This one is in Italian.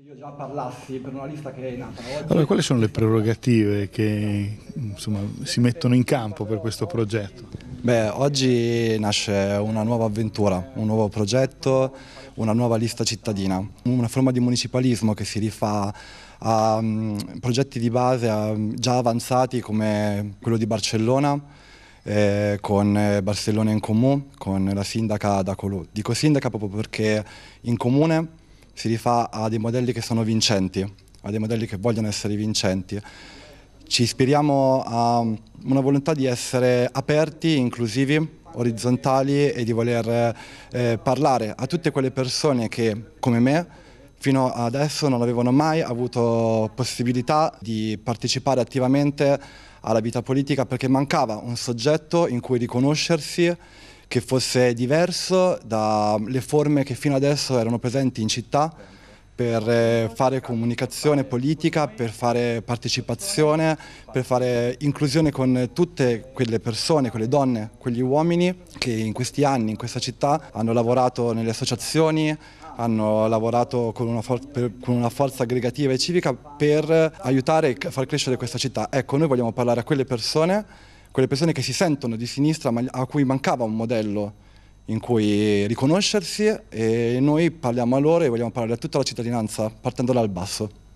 Se io già parlassi per una lista che è nata oggi... Allora, quali sono le prerogative che insomma, si mettono in campo per questo progetto? Beh, oggi nasce una nuova avventura, un nuovo progetto, una nuova lista cittadina, una forma di municipalismo che si rifà a mm, progetti di base già avanzati come quello di Barcellona, eh, con eh, Barcellona in Comune, con la sindaca da Colù. Dico sindaca proprio perché in comune si rifà a dei modelli che sono vincenti, a dei modelli che vogliono essere vincenti. Ci ispiriamo a una volontà di essere aperti, inclusivi, orizzontali e di voler eh, parlare a tutte quelle persone che, come me, fino adesso non avevano mai avuto possibilità di partecipare attivamente alla vita politica perché mancava un soggetto in cui riconoscersi che fosse diverso dalle mm, forme che fino adesso erano presenti in città per eh, fare comunicazione politica, per fare partecipazione, per fare inclusione con tutte quelle persone, quelle donne, quegli uomini che in questi anni in questa città hanno lavorato nelle associazioni, hanno lavorato con una, per, con una forza aggregativa e civica per eh, aiutare a far crescere questa città. Ecco, noi vogliamo parlare a quelle persone quelle persone che si sentono di sinistra ma a cui mancava un modello in cui riconoscersi e noi parliamo a loro e vogliamo parlare a tutta la cittadinanza partendo dal basso.